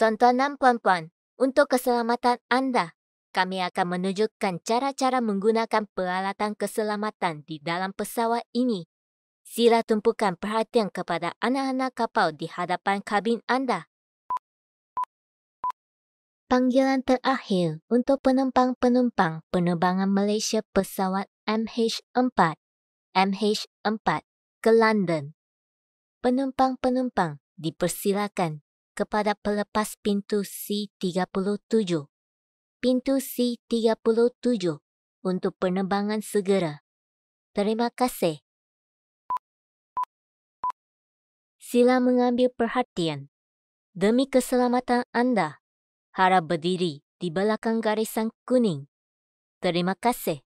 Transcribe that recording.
Tontonan puan-puan, untuk keselamatan anda, kami akan menunjukkan cara-cara menggunakan peralatan keselamatan di dalam pesawat ini. Sila tumpukan perhatian kepada anak-anak kapal di hadapan kabin anda. Panggilan terakhir untuk penumpang-penumpang penerbangan Malaysia pesawat MH4, MH4 ke London. Penumpang-penumpang dipersilakan kepada pelepas pintu C37. Pintu C37 untuk penerbangan segera. Terima kasih. Sila mengambil perhatian. Demi keselamatan anda, harap berdiri di belakang garisan kuning. Terima kasih.